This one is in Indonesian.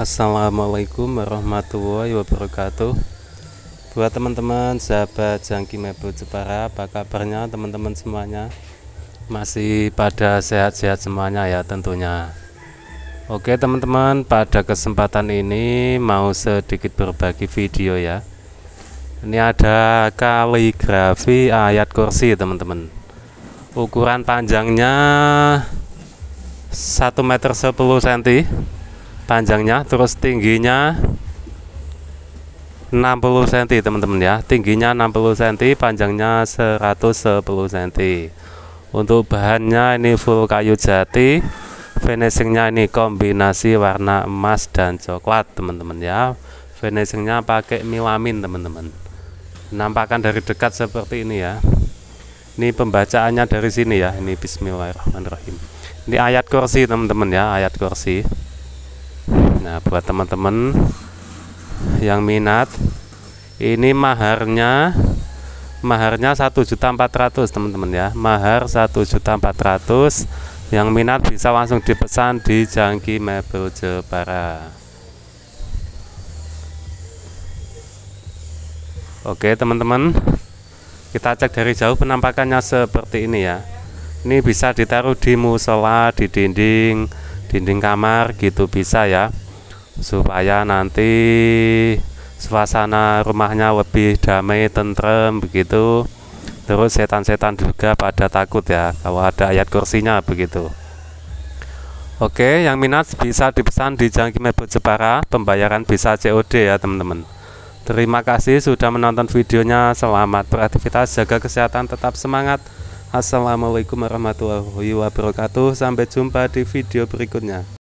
Assalamualaikum warahmatullahi wabarakatuh Buat teman-teman sahabat Jangki Mebo Jepara Apa kabarnya teman-teman semuanya Masih pada sehat-sehat semuanya ya tentunya Oke teman-teman pada kesempatan ini Mau sedikit berbagi video ya Ini ada kaligrafi ayat kursi teman-teman Ukuran panjangnya 1 meter 10 cm panjangnya terus tingginya 60 cm teman-teman ya tingginya 60 cm panjangnya 110 cm untuk bahannya ini full kayu jati finishingnya ini kombinasi warna emas dan coklat teman-teman ya finishingnya pakai milamin teman-teman nampakkan dari dekat seperti ini ya ini pembacaannya dari sini ya ini bismillahirrahmanirrahim ini ayat kursi teman-teman ya ayat kursi nah buat teman-teman yang minat ini maharnya maharnya 1.400 teman-teman ya mahar 1.400 yang minat bisa langsung dipesan di Jangki Mebel Jepara Oke teman-teman kita cek dari jauh penampakannya seperti ini ya ini bisa ditaruh di musola di dinding dinding kamar gitu bisa ya supaya nanti suasana rumahnya lebih damai tentrem begitu terus setan-setan juga pada takut ya kalau ada ayat kursinya begitu Oke, yang minat bisa dipesan di Jangki Mebel Jepara, pembayaran bisa COD ya teman-teman. Terima kasih sudah menonton videonya, selamat beraktivitas, jaga kesehatan, tetap semangat. Assalamualaikum warahmatullahi wabarakatuh, sampai jumpa di video berikutnya.